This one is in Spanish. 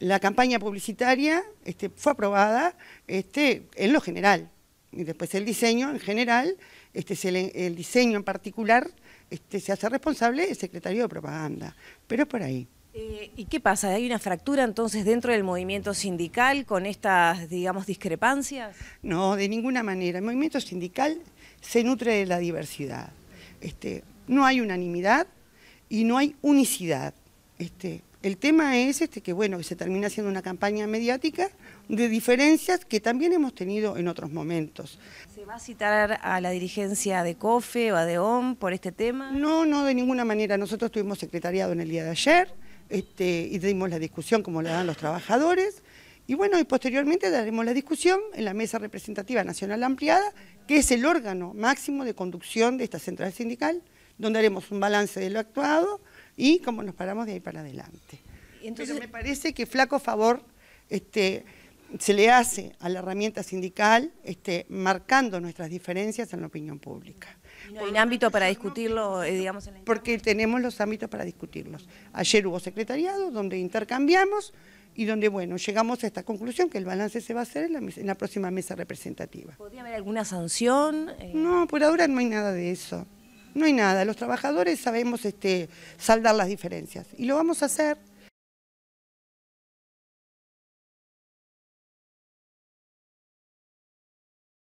la campaña publicitaria este, fue aprobada este, en lo general. Y después el diseño en general, este, el diseño en particular, este, se hace responsable el secretario de propaganda. Pero es por ahí. Eh, ¿Y qué pasa? ¿Hay una fractura entonces dentro del movimiento sindical con estas, digamos, discrepancias? No, de ninguna manera. El movimiento sindical se nutre de la diversidad. no hay unanimidad y no hay unicidad. Este, el tema es este, que bueno, se termina haciendo una campaña mediática de diferencias que también hemos tenido en otros momentos. ¿Se va a citar a la dirigencia de COFE o a por este tema? No, no, de ninguna manera. Nosotros tuvimos secretariado en el día de ayer este, y dimos la discusión como la dan los trabajadores. Y bueno, y posteriormente daremos la discusión en la Mesa Representativa Nacional Ampliada, que es el órgano máximo de conducción de esta central sindical, donde haremos un balance de lo actuado y cómo nos paramos de ahí para adelante. Entonces, me parece que flaco favor este, se le hace a la herramienta sindical este, marcando nuestras diferencias en la opinión pública. hay un ámbito para discutirlo, eh, digamos? porque tenemos los ámbitos para discutirlos. Ayer hubo secretariado donde intercambiamos y donde, bueno, llegamos a esta conclusión que el balance se va a hacer en la, próxima mesa representativa. ¿Podría haber alguna sanción? Eh, no, por ahora no hay nada de eso no hay nada. Los trabajadores sabemos este, saldar las diferencias y lo vamos a hacer.